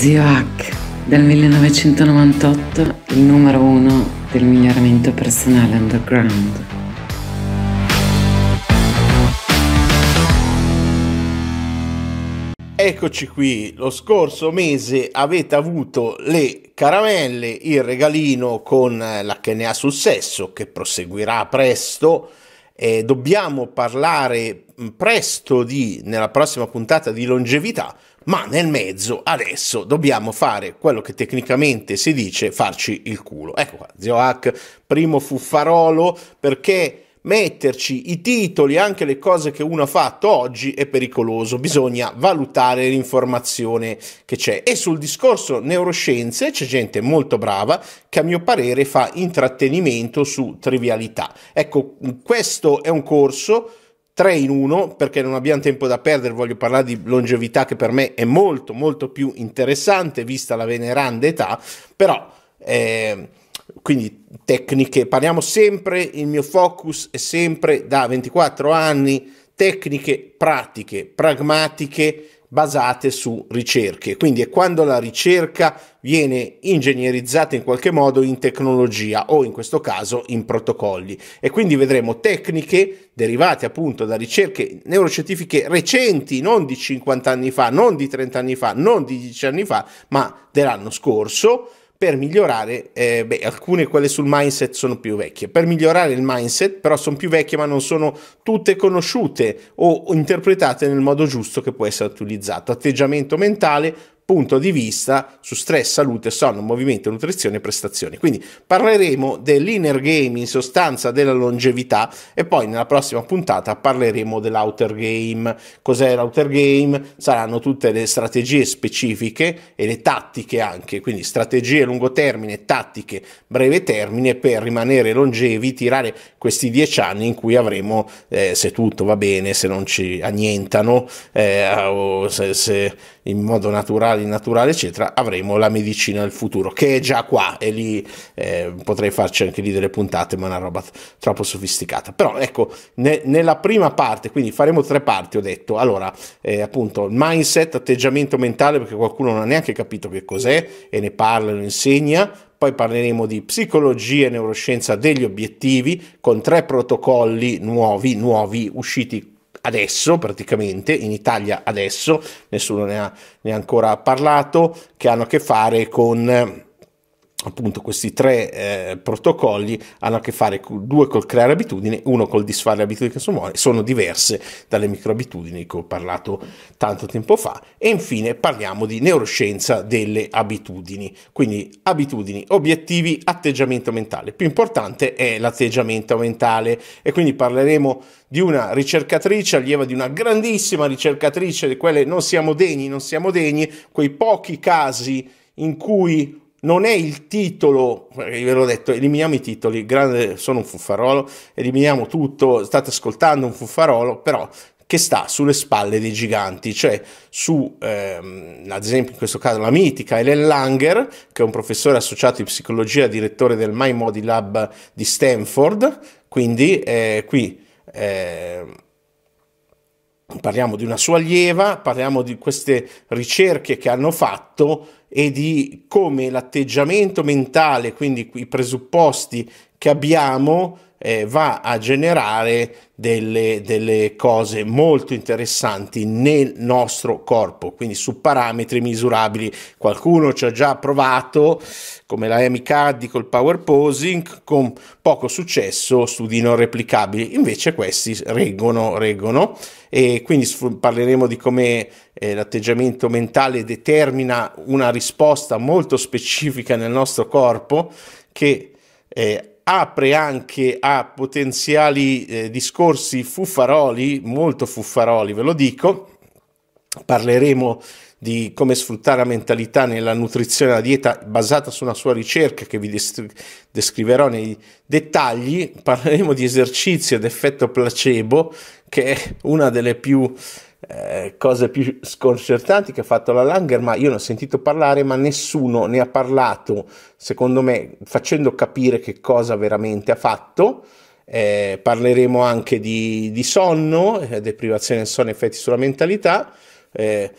Zio Hack, del 1998 il numero uno del miglioramento personale underground. Eccoci qui, lo scorso mese avete avuto le caramelle, il regalino con eh, la che ne ha successo che proseguirà presto. Eh, dobbiamo parlare mm, presto di, nella prossima puntata di longevità, ma nel mezzo adesso dobbiamo fare quello che tecnicamente si dice farci il culo. Ecco qua, Zio Hack, primo fuffarolo, perché metterci i titoli, anche le cose che uno ha fatto oggi è pericoloso, bisogna valutare l'informazione che c'è. E sul discorso neuroscienze c'è gente molto brava che a mio parere fa intrattenimento su trivialità. Ecco, questo è un corso 3 in 1 perché non abbiamo tempo da perdere, voglio parlare di longevità che per me è molto molto più interessante vista la veneranda età, però eh, quindi tecniche, parliamo sempre, il mio focus è sempre da 24 anni, tecniche pratiche, pragmatiche basate su ricerche. Quindi è quando la ricerca viene ingegnerizzata in qualche modo in tecnologia o in questo caso in protocolli. E quindi vedremo tecniche derivate appunto da ricerche neuroscientifiche recenti, non di 50 anni fa, non di 30 anni fa, non di 10 anni fa, ma dell'anno scorso per migliorare, eh, beh, alcune quelle sul mindset sono più vecchie, per migliorare il mindset, però sono più vecchie ma non sono tutte conosciute o interpretate nel modo giusto che può essere utilizzato. Atteggiamento mentale, punto di vista su stress, salute, sonno, movimento, nutrizione e prestazioni. Quindi parleremo dell'inner game, in sostanza della longevità, e poi nella prossima puntata parleremo dell'outer game. Cos'è l'outer game? Saranno tutte le strategie specifiche e le tattiche anche, quindi strategie a lungo termine, tattiche breve termine per rimanere longevi, tirare questi dieci anni in cui avremo, eh, se tutto va bene, se non ci annientano, eh, se, se in modo naturale, innaturale, eccetera, avremo la medicina del futuro, che è già qua e lì eh, potrei farci anche lì delle puntate, ma è una roba troppo sofisticata. Però ecco, ne, nella prima parte, quindi faremo tre parti, ho detto, allora, eh, appunto, mindset, atteggiamento mentale, perché qualcuno non ha neanche capito che cos'è e ne parla, lo insegna, poi parleremo di psicologia e neuroscienza degli obiettivi con tre protocolli nuovi, nuovi usciti adesso praticamente, in Italia adesso, nessuno ne ha, ne ha ancora parlato, che hanno a che fare con appunto questi tre eh, protocolli hanno a che fare con, due col creare abitudini, uno col disfare le abitudini che sono buone, sono diverse dalle microabitudini che ho parlato tanto tempo fa e infine parliamo di neuroscienza delle abitudini, quindi abitudini, obiettivi, atteggiamento mentale. Più importante è l'atteggiamento mentale e quindi parleremo di una ricercatrice, allieva di una grandissima ricercatrice, di quelle non siamo degni, non siamo degni, quei pochi casi in cui non è il titolo, eh, ve l'ho detto, eliminiamo i titoli, grande, sono un fuffarolo, eliminiamo tutto, state ascoltando un fuffarolo, però che sta sulle spalle dei giganti, cioè su, ehm, ad esempio in questo caso, la mitica Ellen Langer, che è un professore associato di psicologia, direttore del My Modi Lab di Stanford, quindi eh, qui... Eh, parliamo di una sua allieva, parliamo di queste ricerche che hanno fatto e di come l'atteggiamento mentale, quindi i presupposti che abbiamo, eh, va a generare delle, delle cose molto interessanti nel nostro corpo, quindi su parametri misurabili. Qualcuno ci ha già provato, come la MCAD Cardi col power posing, con poco successo, studi non replicabili. Invece questi reggono, reggono. E quindi parleremo di come eh, l'atteggiamento mentale determina una risposta molto specifica nel nostro corpo che... Eh, apre anche a potenziali eh, discorsi fuffaroli, molto fuffaroli, ve lo dico. Parleremo di come sfruttare la mentalità nella nutrizione e la dieta basata su una sua ricerca che vi descri- descriverò nei dettagli. Parleremo di esercizi ad effetto placebo, che è una delle più eh, cose più sconcertanti che ha fatto la Langer, ma io ne ho sentito parlare, ma nessuno ne ha parlato, secondo me, facendo capire che cosa veramente ha fatto. Eh, parleremo anche di, di sonno, eh, deprivazione del sonno, effetti sulla mentalità. Eh,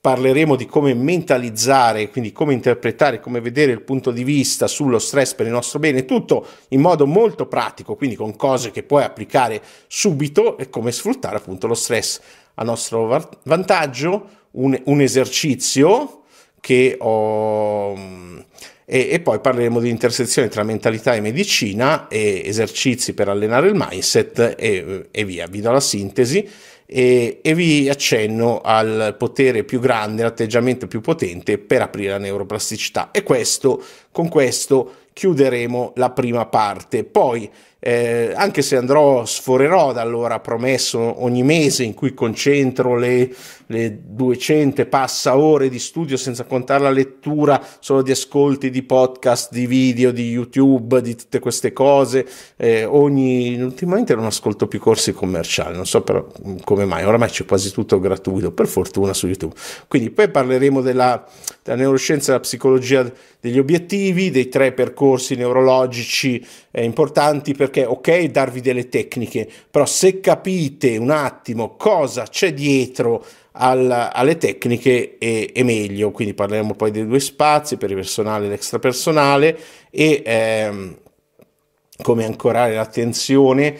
parleremo di come mentalizzare, quindi come interpretare, come vedere il punto di vista sullo stress per il nostro bene, tutto in modo molto pratico, quindi con cose che puoi applicare subito e come sfruttare appunto lo stress a nostro vantaggio, un, un esercizio che ho... E, e, poi parleremo di intersezione tra mentalità e medicina e esercizi per allenare il mindset e, e via, vi do la sintesi e, e, vi accenno al potere più grande, all'atteggiamento più potente per aprire la neuroplasticità. E questo, con questo chiuderemo la prima parte. Poi, eh, anche se andrò, sforerò da allora promesso ogni mese in cui concentro le, le 200 passa ore di studio senza contare la lettura, solo di ascolti di podcast, di video, di YouTube, di tutte queste cose. Eh, ogni... Ultimamente non ascolto più corsi commerciali, non so però mm, come mai, oramai c'è quasi tutto gratuito, per fortuna su YouTube. Quindi poi parleremo della la neuroscienza e la psicologia degli obiettivi, dei tre percorsi neurologici eh, importanti, perché ok darvi delle tecniche, però se capite un attimo cosa c'è dietro al, alle tecniche è, è, meglio, quindi parleremo poi dei due spazi per il personale e l'extrapersonale e ehm, come ancorare l'attenzione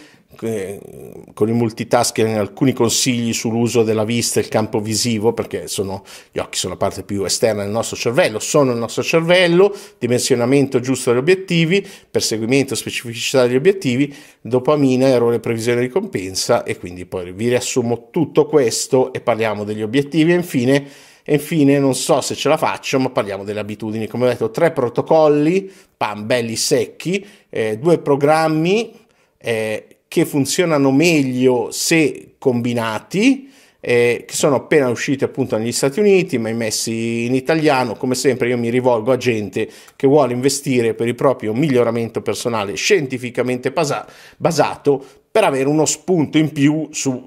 con il multitasking alcuni consigli sull'uso della vista e il campo visivo, perché sono, gli occhi sono la parte più esterna del nostro cervello, sono il nostro cervello, dimensionamento giusto degli obiettivi, perseguimento specificità degli obiettivi, dopamina, errore previsione ricompensa e quindi poi vi riassumo tutto questo e parliamo degli obiettivi e infine e infine, non so se ce la faccio, ma parliamo delle abitudini. Come ho detto, tre protocolli, pan, belli secchi, eh, due programmi, eh, che funzionano meglio se combinati, eh, che sono appena usciti appunto negli Stati Uniti, ma messi in italiano. Come sempre io mi rivolgo a gente che vuole investire per il proprio miglioramento personale scientificamente basa- basato per avere uno spunto in più su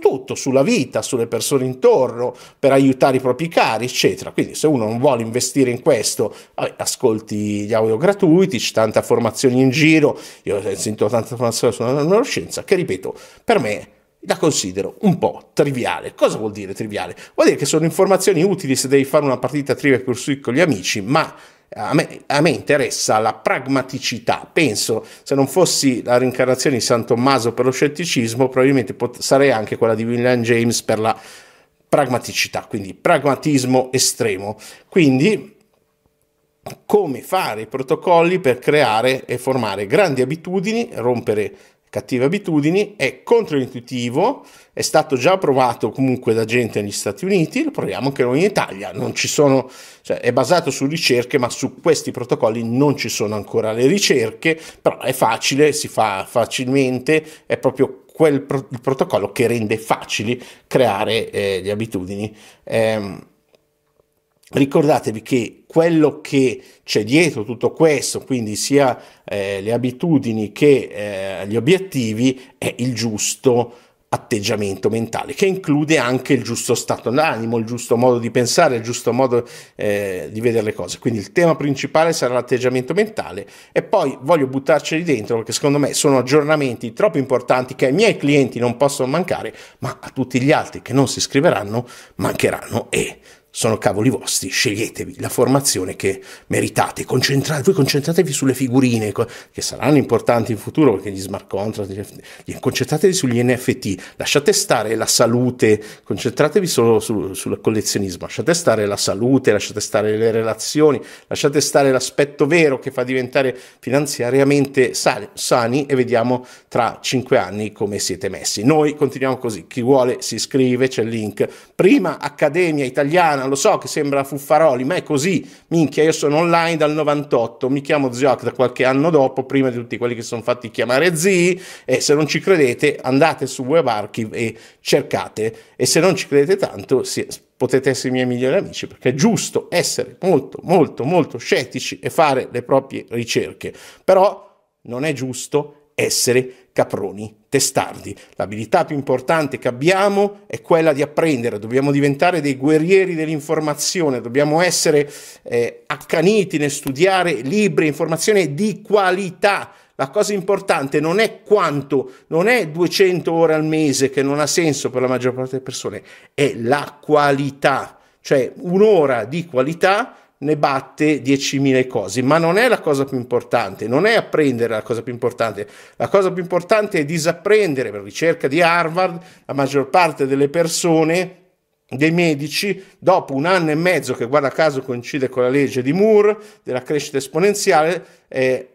su tutto, sulla vita, sulle persone intorno, per aiutare i propri cari, eccetera. Quindi se uno non vuole investire in questo, vabbè, ascolti gli audio gratuiti, c'è tanta formazione in giro, io sento tanta formazione sulla neuroscienza, che ripeto, per me la considero un po' triviale. Cosa vuol dire triviale? Vuol dire che sono informazioni utili se devi fare una partita trivia con gli amici, ma a me, a me, interessa la pragmaticità. Penso, se non fossi la rincarnazione di San Tommaso per lo scetticismo, probabilmente pot- sarei anche quella di William James per la pragmaticità, quindi pragmatismo estremo. Quindi come fare i protocolli per creare e formare grandi abitudini, rompere cattive abitudini, è controintuitivo, è stato già provato comunque da gente negli Stati Uniti, lo proviamo anche noi in Italia, non ci sono, cioè, è basato su ricerche, ma su questi protocolli non ci sono ancora le ricerche, però è facile, si fa facilmente, è proprio quel pro- protocollo che rende facili creare eh, le abitudini. Ehm, Ricordatevi che quello che c'è dietro tutto questo, quindi sia eh, le abitudini che eh, gli obiettivi, è il giusto atteggiamento mentale, che include anche il giusto stato d'animo, il giusto modo di pensare, il giusto modo eh, di vedere le cose. Quindi il tema principale sarà l'atteggiamento mentale e poi voglio buttarceli dentro perché secondo me sono aggiornamenti troppo importanti che ai miei clienti non possono mancare, ma a tutti gli altri che non si iscriveranno mancheranno e sono cavoli vostri, sceglietevi la formazione che meritate, concentrate, voi concentratevi sulle figurine che saranno importanti in futuro perché gli smart contract, gli, concentratevi sugli NFT, lasciate stare la salute, concentratevi solo su, sul collezionismo, lasciate stare la salute, lasciate stare le relazioni, lasciate stare l'aspetto vero che fa diventare finanziariamente sani, sani e vediamo tra cinque anni come siete messi. Noi continuiamo così, chi vuole si iscrive, c'è il link, prima Accademia Italiana, lo so che sembra fuffaroli, ma è così. Minchia, io sono online dal 98, mi chiamo zio da qualche anno dopo, prima di tutti quelli che sono fatti chiamare zii, e se non ci credete andate su Web Archive e cercate, e se non ci credete tanto si, potete essere i miei migliori amici, perché è giusto essere molto, molto, molto scettici e fare le proprie ricerche, però non è giusto essere caproni testardi. L'abilità più importante che abbiamo è quella di apprendere, dobbiamo diventare dei guerrieri dell'informazione, dobbiamo essere eh, accaniti nel studiare libri, informazione di qualità. La cosa importante non è quanto, non è 200 ore al mese che non ha senso per la maggior parte delle persone, è la qualità, cioè un'ora di qualità ne batte 10.000 cose, ma non è la cosa più importante, non è apprendere la cosa più importante, la cosa più importante è disapprendere, per ricerca di Harvard, la maggior parte delle persone, dei medici, dopo un anno e mezzo che guarda caso coincide con la legge di Moore, della crescita esponenziale, è,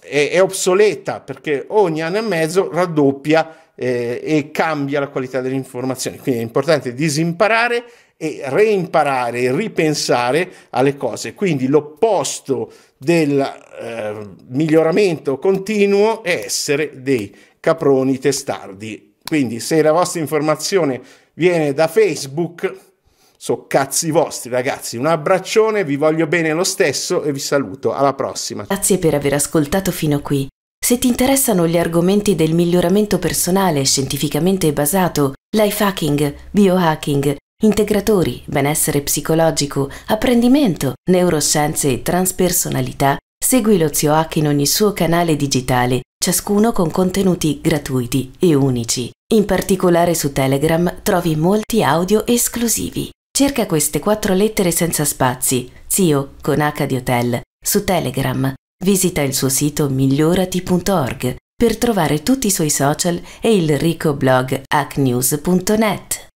è, è obsoleta perché ogni anno e mezzo raddoppia eh, e cambia la qualità delle informazioni, quindi è importante disimparare e reimparare e ripensare alle cose. Quindi l'opposto del eh, miglioramento continuo è essere dei caproni testardi. Quindi se la vostra informazione viene da Facebook, so cazzi vostri ragazzi, un abbraccione, vi voglio bene lo stesso e vi saluto, alla prossima. Grazie per aver ascoltato fino qui. Se ti interessano gli argomenti del miglioramento personale scientificamente basato, life hacking, biohacking, integratori, benessere psicologico, apprendimento, neuroscienze e transpersonalità, segui lo zio Hack in ogni suo canale digitale, ciascuno con contenuti gratuiti e unici. In particolare su Telegram trovi molti audio esclusivi. Cerca queste quattro lettere senza spazi, zio con H di hotel, su Telegram. Visita il suo sito migliorati.org per trovare tutti i suoi social e il ricco blog hacknews.net.